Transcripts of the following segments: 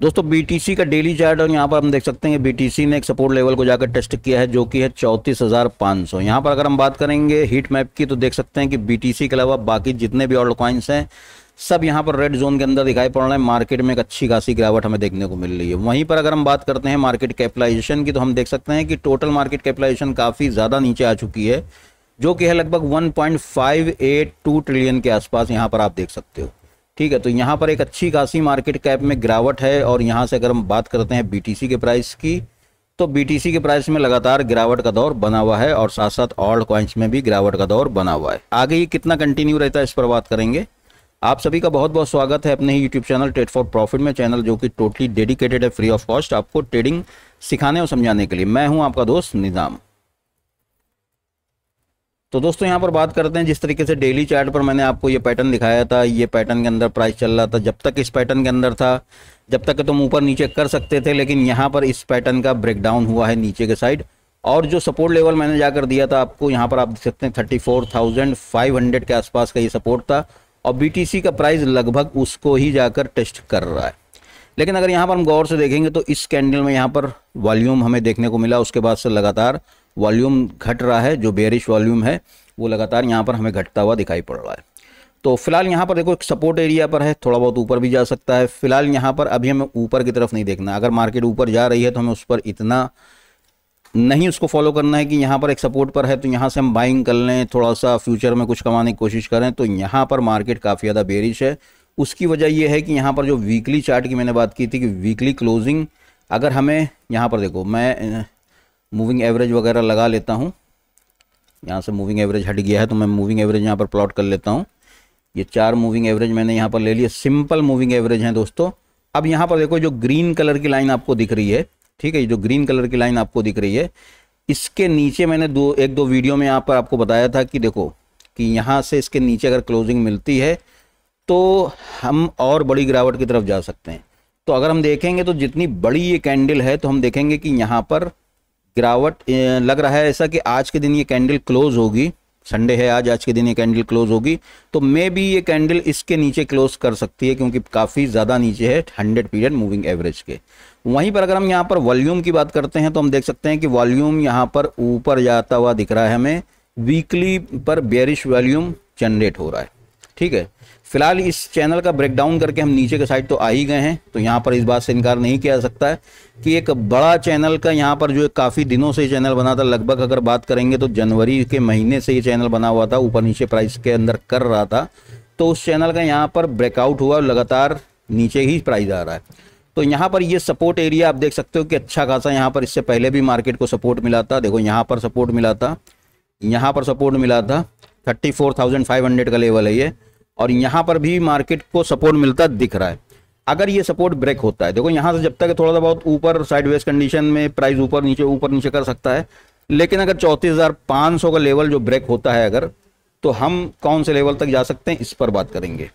दोस्तों बीटीसी का daily chart और यहाँ पर हम देख सकते हैं कि ने एक सपोर्ट लेवल को जाकर टेस्ट किया है जो कि है चौंतीस हज़ार पाँच सौ यहाँ पर अगर हम बात करेंगे हीट मैप की तो देख सकते हैं कि बीटीसी के अलावा बाकी जितने भी ऑल्ड कॉइन्स हैं सब यहाँ पर रेड जोन के अंदर दिखाई पड़ रहे हैं मार्केट में एक अच्छी खासी गिरावट हमें देखने को मिल रही है वहीं पर अगर हम बात करते हैं मार्केट कैपिटलाइजेशन की तो हम देख सकते हैं कि टोटल मार्केट कैपिटलाइजेशन काफ़ी ज़्यादा नीचे आ चुकी है जो कि है लगभग वन ट्रिलियन के आसपास यहाँ पर आप देख सकते हो ठीक है तो यहाँ पर एक अच्छी खासी मार्केट कैप में गिरावट है और यहाँ से अगर हम बात करते हैं बीटीसी के प्राइस की तो बीटीसी के प्राइस में लगातार गिरावट का दौर बना हुआ है और साथ साथ ऑल्ड क्वाइंस में भी गिरावट का दौर बना हुआ है आगे ये कितना कंटिन्यू रहता है इस पर बात करेंगे आप सभी का बहुत बहुत स्वागत है अपने ही YouTube channel trade for profit में चैनल जो कि टोटली डेडिकेटेड है फ्री ऑफ कॉस्ट आपको ट्रेडिंग सिखाने और समझाने के लिए मैं हूँ आपका दोस्त निजाम तो दोस्तों यहाँ पर बात करते हैं जिस तरीके से डेली चार्ट पर मैंने आपको ये पैटर्न दिखाया था ये पैटर्न के अंदर प्राइस चल रहा था जब तक इस पैटर्न के अंदर था जब तक तुम ऊपर नीचे कर सकते थे लेकिन यहाँ पर इस पैटर्न का ब्रेकडाउन हुआ है नीचे के साइड और जो सपोर्ट लेवल मैंने जाकर दिया था आपको यहाँ पर आप देख सकते हैं thirty four thousand five hundred के आसपास का ये सपोर्ट था और सी का प्राइस लगभग उसको ही जाकर टेस्ट कर रहा है लेकिन अगर यहाँ पर हम गौर से देखेंगे तो इस कैंडल में यहाँ पर वॉल्यूम हमें देखने को मिला उसके बाद से लगातार वॉल्यूम घट रहा है जो बेरिश वॉल्यूम है वो लगातार यहाँ पर हमें घटता हुआ दिखाई पड़ रहा है तो फिलहाल यहाँ पर देखो एक सपोर्ट एरिया पर है थोड़ा बहुत ऊपर भी जा सकता है फिलहाल यहाँ पर अभी हमें ऊपर की तरफ नहीं देखना अगर मार्केट ऊपर जा रही है तो हमें उस पर इतना नहीं उसको फॉलो करना है कि यहाँ पर एक सपोर्ट पर है तो यहाँ से हम बाइंग कर लें थोड़ा सा फ्यूचर में कुछ कमाने की कोशिश करें तो यहाँ पर मार्केट काफ़ी ज़्यादा बेरिश है उसकी वजह यह है कि यहाँ पर जो वीकली चार्ट की मैंने बात की थी कि वीकली क्लोजिंग अगर हमें यहाँ पर देखो मैं मूविंग एवरेज वगैरह लगा लेता हूँ यहाँ से मूविंग एवरेज हट गया है तो मैं मूविंग एवरेज यहाँ पर प्लॉट कर लेता हूँ ये चार मूविंग एवरेज मैंने यहाँ पर ले लिया सिंपल मूविंग एवरेज हैं दोस्तों अब यहाँ पर देखो जो ग्रीन कलर की लाइन आपको दिख रही है ठीक है जो ग्रीन कलर की लाइन आपको दिख रही है इसके नीचे मैंने दो एक दो वीडियो में यहाँ पर आपको बताया था कि देखो कि यहाँ से इसके नीचे अगर क्लोजिंग मिलती है तो हम और बड़ी गिरावट की तरफ जा सकते हैं तो अगर हम देखेंगे तो जितनी बड़ी ये कैंडल है तो हम देखेंगे कि यहाँ पर गिरावट लग रहा है ऐसा कि आज के दिन ये कैंडल क्लोज होगी संडे है आज आज के दिन ये कैंडल क्लोज होगी तो मे भी ये कैंडल इसके नीचे क्लोज कर सकती है क्योंकि काफ़ी ज़्यादा नीचे है हंड्रेड पीरियड मूविंग एवरेज के वहीं पर अगर हम यहाँ पर वॉल्यूम की बात करते हैं तो हम देख सकते हैं कि वॉल्यूम यहाँ पर ऊपर जाता हुआ दिख रहा है हमें वीकली पर बेरिश वॉल्यूम जनरेट हो रहा है ठीक है फिलहाल इस चैनल का ब्रेकडाउन करके हम नीचे के साइड तो आ ही गए हैं तो यहाँ पर इस बात से इनकार नहीं किया जा सकता है कि एक बड़ा चैनल का यहाँ पर जो काफ़ी दिनों से चैनल बना था लगभग अगर बात करेंगे तो जनवरी के महीने से ये चैनल बना हुआ था ऊपर नीचे प्राइस के अंदर कर रहा था तो उस चैनल का यहाँ पर ब्रेकआउट हुआ लगातार नीचे ही प्राइस आ रहा है तो यहाँ पर ये सपोर्ट एरिया आप देख सकते हो कि अच्छा खासा यहाँ पर इससे पहले भी मार्केट को सपोर्ट मिला था देखो यहाँ पर सपोर्ट मिला था यहाँ पर सपोर्ट मिला था thirty four thousand five hundred का लेवल है ये और यहाँ पर भी मार्केट को सपोर्ट मिलता दिख रहा है अगर ये सपोर्ट ब्रेक होता है देखो यहाँ से जब तक थोड़ा सा बहुत ऊपर साइडवेज कंडीशन में प्राइस ऊपर नीचे ऊपर नीचे कर सकता है लेकिन अगर चौंतीस हज़ार सौ का लेवल जो ब्रेक होता है अगर तो हम कौन से लेवल तक जा सकते हैं इस पर बात करेंगे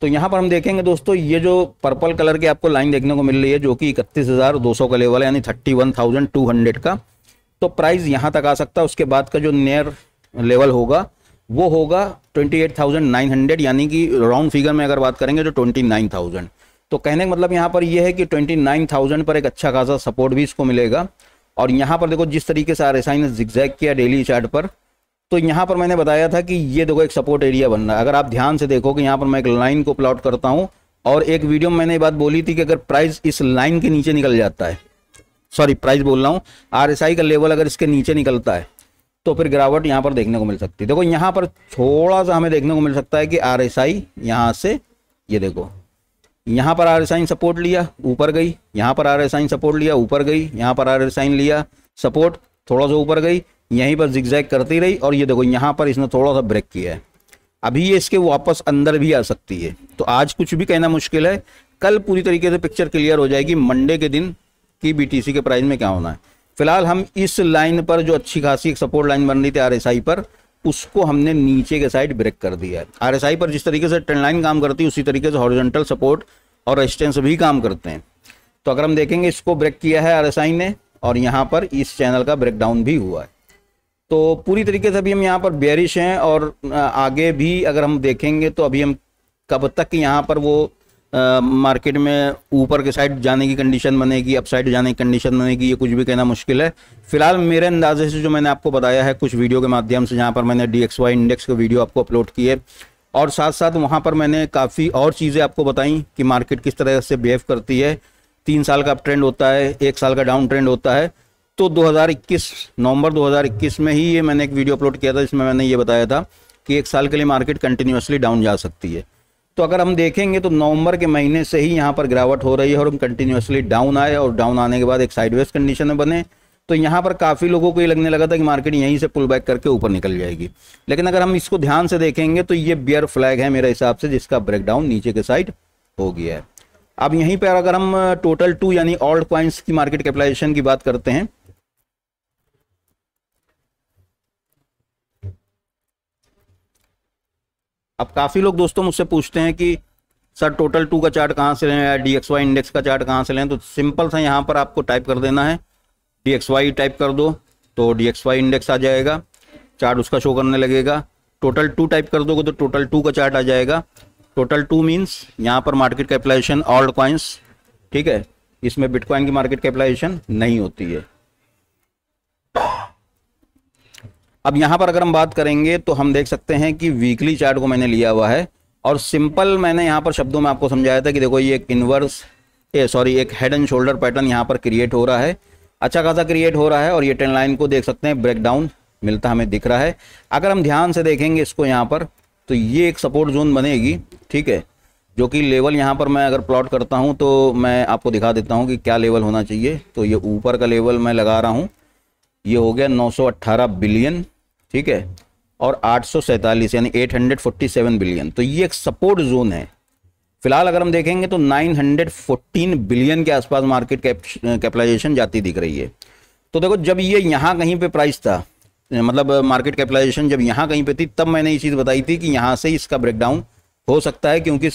तो यहाँ पर हम देखेंगे दोस्तों ये जो पर्पल कलर की आपको लाइन देखने को मिल रही है जो कि इकतीस हज़ार दो सौ का लेवल है यानी thirty one thousand two hundred का तो प्राइस यहां तक आ सकता है उसके बाद का जो नियर लेवल होगा वो होगा 28,900 यानी कि राउंड फिगर में अगर बात करेंगे तो 29,000 तो कहने का मतलब यहाँ पर यह है कि 29,000 पर एक अच्छा खासा सपोर्ट भी इसको मिलेगा और यहाँ पर देखो जिस तरीके से आर एस आई ने जिक्जैक किया डेली चार्ट पर तो यहाँ पर मैंने बताया था कि ये देखो एक सपोर्ट एरिया बन रहा है अगर आप ध्यान से देखो कि यहाँ पर मैं एक लाइन को प्लाउट करता हूँ और एक वीडियो में मैंने ये बात बोली थी कि अगर प्राइस इस लाइन के नीचे निकल जाता है सॉरी प्राइस बोल रहा हूँ आर का लेवल अगर इसके नीचे निकलता है तो फिर गिरावट यहाँ पर देखने को मिल सकती है देखो यहाँ पर थोड़ा सा हमें देखने को मिल सकता है कि आर एस आई यहाँ से ये देखो यहाँ पर आर एस आई सपोर्ट लिया ऊपर गई यहाँ पर आर एस आई सपोर्ट लिया ऊपर गई यहाँ पर आर एस आई लिया सपोर्ट थोड़ा सा ऊपर गई यहीं पर जिगजैग करती रही और ये देखो यहाँ पर इसने थोड़ा सा ब्रेक किया है अभी ये इसके वापस अंदर भी आ सकती है तो आज कुछ भी कहना मुश्किल है कल पूरी तरीके से पिक्चर क्लियर हो जाएगी मंडे के दिन कि सी के प्राइस में क्या होना है फिलहाल हम इस लाइन पर जो अच्छी खासी एक सपोर्ट लाइन बन रही थी आरएसआई पर उसको हमने नीचे के साइड ब्रेक कर दिया है आरएसआई पर जिस तरीके से ट्रेंड लाइन काम करती है उसी तरीके से हॉरिजेंटल सपोर्ट और रेजिस्टेंस भी काम करते हैं तो अगर हम देखेंगे इसको ब्रेक किया है आई ने और यहाँ पर इस चैनल का ब्रेकडाउन भी हुआ है तो पूरी तरीके से अभी हम यहाँ पर बेरिश हैं और आगे भी अगर हम देखेंगे तो अभी हम कब तक यहाँ पर वो मार्केट में ऊपर के साइड जाने की कंडीशन बनेगी अप साइड जाने की कंडीशन बनेगी ये कुछ भी कहना मुश्किल है फिलहाल मेरे अंदाजे से जो मैंने आपको बताया है कुछ वीडियो के माध्यम से जहाँ पर मैंने डी एक्स वाई इंडेक्स के वीडियो आपको अपलोड किए और साथ साथ वहाँ पर मैंने काफ़ी और चीज़ें आपको बताई कि मार्केट किस तरह से बिहेव करती है तीन साल का ट्रेंड होता है एक साल का डाउन ट्रेंड होता है तो 2021 नवंबर 2021 में ही ये मैंने एक वीडियो अपलोड किया था जिसमें मैंने ये बताया था कि एक साल के लिए मार्केट कंटिन्यूसली डाउन जा सकती है तो अगर हम देखेंगे तो नवंबर के महीने से ही यहाँ पर गिरावट हो रही है और हम कंटिन्यूसली डाउन आए और डाउन आने के बाद एक साइडवेज कंडीशन में बने तो यहाँ पर काफ़ी लोगों को ये लगने लगा था कि मार्केट यहीं से पुल बैक करके ऊपर निकल जाएगी लेकिन अगर हम इसको ध्यान से देखेंगे तो ये बियर फ्लैग है मेरे हिसाब से जिसका ब्रेकडाउन नीचे के साइड हो गया है अब यहीं पर अगर हम टोटल टू यानी ऑल्ड क्वाइंस की मार्केट कैपिटाइजेशन की बात करते हैं अब काफ़ी लोग दोस्तों मुझसे पूछते हैं कि सर टोटल टू का चार्ट कहाँ से लें या डी एक्स वाई इंडेक्स का चार्ट कहाँ से लें तो सिंपल सा यहाँ पर आपको टाइप कर देना है डी एक्स वाई टाइप कर दो तो डी एक्स वाई इंडेक्स आ जाएगा चार्ट उसका शो करने लगेगा टोटल टू टाइप कर दोगे तो टोटल टू का चार्ट आ जाएगा टोटल टू मीन्स यहाँ पर मार्केट कैपिटलाइजेशन ऑल्ड क्वाइंस ठीक है इसमें बिटकॉइन की मार्केट कैपिटलाइजेशन नहीं होती है अब यहाँ पर अगर हम बात करेंगे तो हम देख सकते हैं कि वीकली चार्ट को मैंने लिया हुआ है और सिंपल मैंने यहाँ पर शब्दों में आपको समझाया था कि देखो ये एक इन्वर्स ए सॉरी एक हेड एंड शोल्डर पैटर्न यहाँ पर क्रिएट हो रहा है अच्छा खासा क्रिएट हो रहा है और ये ट्रेन लाइन को देख सकते हैं ब्रेकडाउन मिलता हमें दिख रहा है अगर हम ध्यान से देखेंगे इसको यहाँ पर तो ये एक सपोर्ट जोन बनेगी ठीक है जो कि लेवल यहाँ पर मैं अगर प्लॉट करता हूँ तो मैं आपको दिखा देता हूँ कि क्या लेवल होना चाहिए तो ये ऊपर का लेवल मैं लगा रहा हूँ ये हो गया 918 बिलियन ठीक है और आठ यानी 847 बिलियन तो ये एक सपोर्ट जोन है फिलहाल अगर हम देखेंगे तो 914 बिलियन के आसपास मार्केट कैपिटलाइजेशन जाती दिख रही है तो देखो जब ये यहाँ कहीं पे प्राइस था मतलब मार्केट कैपिटलाइजेशन जब यहाँ कहीं पे थी तब मैंने ये चीज़ बताई थी कि यहाँ से इसका ब्रेकडाउन हो सकता है क्योंकि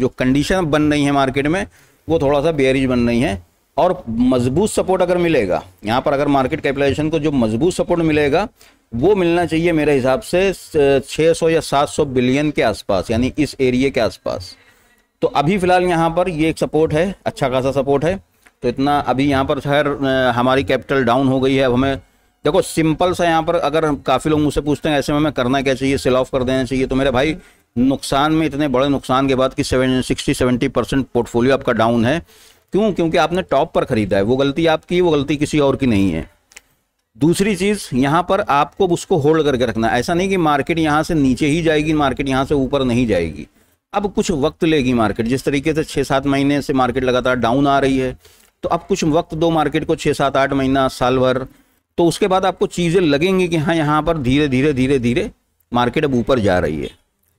जो कंडीशन बन रही है मार्केट में वो थोड़ा सा बेरिज बन रही है और मजबूत सपोर्ट अगर मिलेगा यहाँ पर अगर मार्केट कैपिटलाइजेशन को जो मजबूत सपोर्ट मिलेगा वो मिलना चाहिए मेरे हिसाब से 600 या 700 बिलियन के आसपास यानी इस एरिया के आसपास तो अभी फ़िलहाल यहाँ पर ये एक सपोर्ट है अच्छा खासा सपोर्ट है तो इतना अभी यहाँ पर खैर हमारी कैपिटल डाउन हो गई है अब हमें देखो सिंपल सा यहाँ पर अगर काफ़ी लोग मुझसे पूछते हैं ऐसे में हमें करना क्या चाहिए सेल ऑफ कर देना चाहिए तो मेरे भाई नुकसान में इतने बड़े नुकसान के बाद कि seven sixty seventy percent portfolio आपका डाउन है क्यों क्योंकि आपने टॉप पर खरीदा है वो गलती आपकी वो गलती किसी और की नहीं है दूसरी चीज़ यहाँ पर आपको उसको होल्ड करके रखना ऐसा नहीं कि मार्केट यहाँ से नीचे ही जाएगी मार्केट यहाँ से ऊपर नहीं जाएगी अब कुछ वक्त लेगी मार्केट जिस तरीके से छः सात महीने से मार्केट लगातार डाउन आ रही है तो अब कुछ वक्त दो मार्केट को छः सात आठ महीना साल भर तो उसके बाद आपको चीज़ें लगेंगी कि हाँ यहाँ पर धीरे धीरे धीरे धीरे मार्केट अब ऊपर जा रही है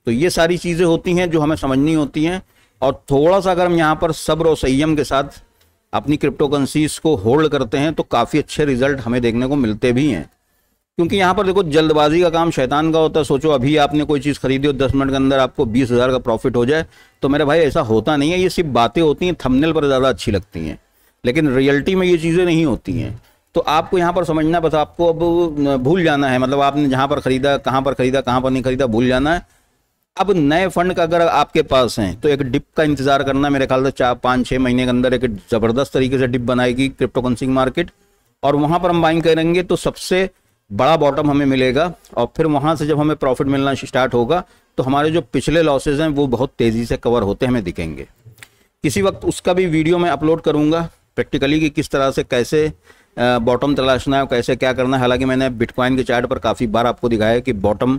तो ये सारी चीज़ें होती हैं जो हमें समझनी होती हैं और थोड़ा सा अगर हम यहाँ पर सब्र और संयम के साथ अपनी क्रिप्टोकरेंसीज को होल्ड करते हैं तो काफ़ी अच्छे रिजल्ट हमें देखने को मिलते भी हैं क्योंकि यहाँ पर देखो जल्दबाजी का काम शैतान का होता है सोचो अभी आपने कोई चीज़ खरीदी हो दस मिनट के अंदर आपको बीस हज़ार का प्रॉफिट हो जाए तो मेरे भाई ऐसा होता नहीं है ये सिर्फ बातें होती हैं थंबनेल पर ज़्यादा अच्छी लगती हैं लेकिन रियलिटी में ये चीज़ें नहीं होती हैं तो आपको यहाँ पर समझना बस आपको अब भूल जाना है मतलब आपने जहाँ पर खरीदा कहाँ पर खरीदा कहाँ पर नहीं खरीदा भूल जाना है अब नए फंड का अगर आपके पास हैं तो एक डिप का इंतजार करना मेरे ख्याल से चार पाँच छः महीने के अंदर एक ज़बरदस्त तरीके से डिप बनाएगी क्रिप्टो मार्केट और वहाँ पर हम बाइंग करेंगे तो सबसे बड़ा बॉटम हमें मिलेगा और फिर वहाँ से जब हमें प्रॉफिट मिलना स्टार्ट होगा तो हमारे जो पिछले लॉसेज हैं वो बहुत तेज़ी से कवर होते हमें दिखेंगे किसी वक्त उसका भी वीडियो मैं अपलोड करूँगा प्रैक्टिकली कि किस तरह से कैसे बॉटम तलाशना है कैसे क्या करना है हालांकि मैंने बिटकॉइन के चार्ट पर काफ़ी बार आपको दिखाया कि बॉटम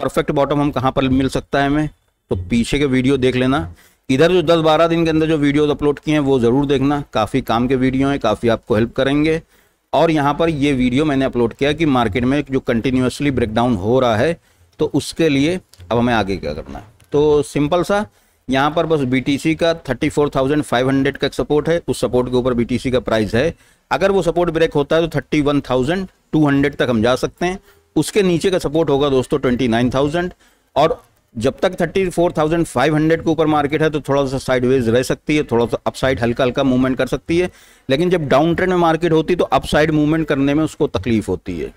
परफेक्ट बॉटम हम कहाँ पर मिल सकता है हमें तो पीछे के वीडियो देख लेना इधर जो 10-12 दिन के अंदर जो वीडियोस अपलोड किए हैं वो ज़रूर देखना काफ़ी काम के वीडियो हैं काफ़ी आपको हेल्प करेंगे और यहाँ पर ये वीडियो मैंने अपलोड किया कि मार्केट में जो कंटिन्यूसली ब्रेकडाउन हो रहा है तो उसके लिए अब हमें आगे क्या करना है तो सिंपल सा यहाँ पर बस बी का 34,500 का एक सपोर्ट है उस सपोर्ट के ऊपर बी का प्राइस है अगर वो सपोर्ट ब्रेक होता है तो 31,200 तक हम जा सकते हैं उसके नीचे का सपोर्ट होगा दोस्तों ट्वेंटी नाइन थाउजेंड और जब तक thirty four thousand five hundred के ऊपर मार्केट है तो थोड़ा सा साइडवेज रह सकती है थोड़ा सा अपसाइड हल्का हल्का मूवमेंट कर सकती है लेकिन जब डाउन ट्रेंड में मार्केट होती है तो अपसाइड मूवमेंट करने में उसको तकलीफ होती है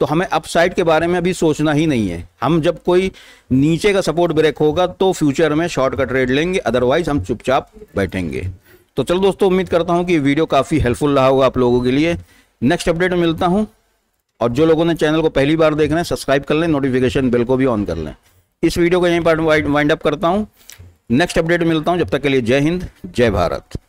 तो हमें अपसाइड के बारे में अभी सोचना ही नहीं है हम जब कोई नीचे का सपोर्ट ब्रेक होगा तो फ्यूचर में शॉर्ट का ट्रेड लेंगे अदरवाइज हम चुपचाप बैठेंगे तो चलो दोस्तों उम्मीद करता हूँ कि वीडियो काफ़ी हेल्पफुल रहा होगा आप लोगों के लिए नेक्स्ट अपडेट में मिलता हूँ और जो लोगों ने चैनल को पहली बार देख रहे हैं सब्सक्राइब कर लें नोटिफिकेशन बिल को भी ऑन कर लें इस वीडियो को यहीं पर वाइंड अप करता हूं नेक्स्ट अपडेट मिलता हूं जब तक के लिए जय हिंद जय भारत